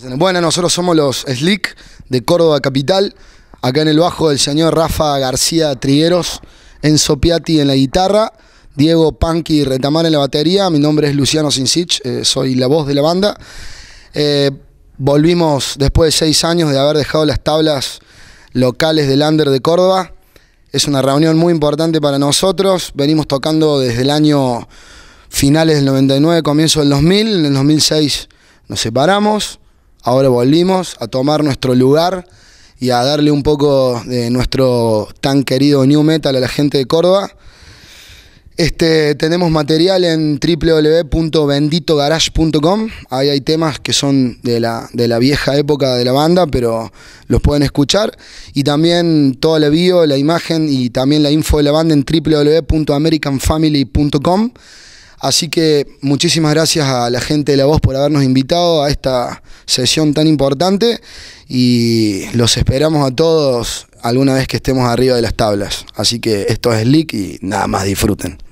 Bueno, nosotros somos los Slick de Córdoba Capital, acá en el bajo del señor Rafa García Trigueros, Enzo Piatti en la guitarra, Diego Panqui Retamar en la batería, mi nombre es Luciano Sinsich, eh, soy la voz de la banda. Eh, volvimos después de seis años de haber dejado las tablas locales del Under de Córdoba. Es una reunión muy importante para nosotros, venimos tocando desde el año finales del 99, comienzo del 2000, en el 2006 nos separamos Ahora volvimos a tomar nuestro lugar y a darle un poco de nuestro tan querido New Metal a la gente de Córdoba. Este, tenemos material en www.benditogarage.com. Ahí hay temas que son de la, de la, vieja época de la banda, pero los pueden escuchar. Y también toda la bio, la imagen y también la info de la banda en www.americanfamily.com. Así que muchísimas gracias a la gente de La Voz por habernos invitado a esta sesión tan importante y los esperamos a todos alguna vez que estemos arriba de las tablas. Así que esto es Lick y nada más disfruten.